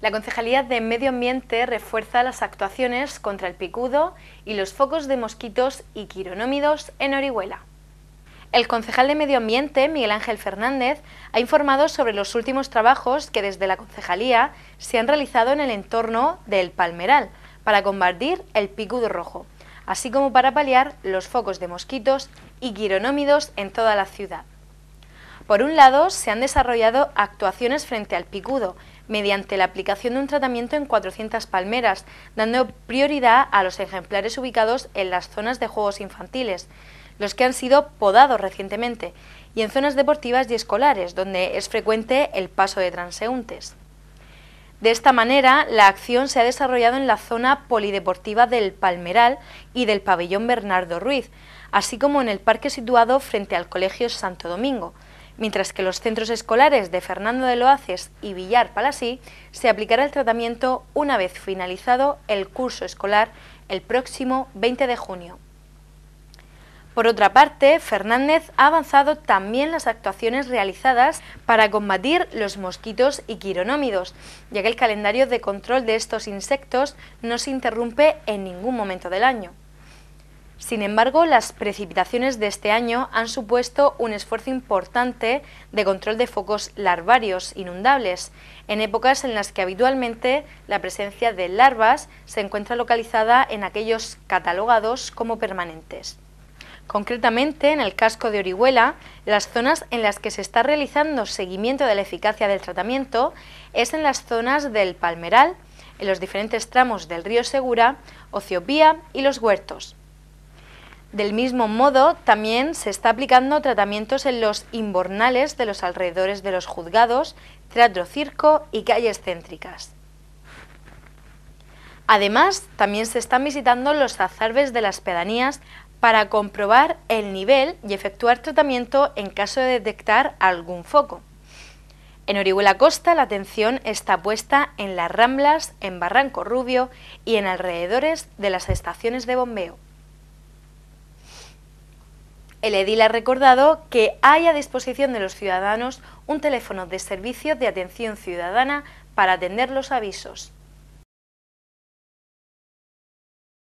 La Concejalía de Medio Ambiente refuerza las actuaciones contra el picudo y los focos de mosquitos y quironómidos en Orihuela. El concejal de Medio Ambiente, Miguel Ángel Fernández, ha informado sobre los últimos trabajos que desde la concejalía se han realizado en el entorno del Palmeral para combatir el picudo rojo, así como para paliar los focos de mosquitos y quironómidos en toda la ciudad. Por un lado, se han desarrollado actuaciones frente al picudo, mediante la aplicación de un tratamiento en 400 palmeras, dando prioridad a los ejemplares ubicados en las zonas de juegos infantiles, los que han sido podados recientemente, y en zonas deportivas y escolares, donde es frecuente el paso de transeúntes. De esta manera, la acción se ha desarrollado en la zona polideportiva del Palmeral y del pabellón Bernardo Ruiz, así como en el parque situado frente al Colegio Santo Domingo, mientras que los centros escolares de Fernando de Loaces y Villar Palasí se aplicará el tratamiento una vez finalizado el curso escolar el próximo 20 de junio. Por otra parte, Fernández ha avanzado también las actuaciones realizadas para combatir los mosquitos y quironómidos, ya que el calendario de control de estos insectos no se interrumpe en ningún momento del año. Sin embargo, las precipitaciones de este año han supuesto un esfuerzo importante de control de focos larvarios inundables, en épocas en las que habitualmente la presencia de larvas se encuentra localizada en aquellos catalogados como permanentes. Concretamente, en el casco de Orihuela, las zonas en las que se está realizando seguimiento de la eficacia del tratamiento es en las zonas del Palmeral, en los diferentes tramos del río Segura, Ociopía y los Huertos. Del mismo modo, también se está aplicando tratamientos en los inbornales de los alrededores de los juzgados, teatro circo y calles céntricas. Además, también se están visitando los azarbes de las pedanías para comprobar el nivel y efectuar tratamiento en caso de detectar algún foco. En Orihuela Costa la atención está puesta en las Ramblas, en Barranco Rubio y en alrededores de las estaciones de bombeo. El edil ha recordado que hay a disposición de los ciudadanos un teléfono de servicio de atención ciudadana para atender los avisos.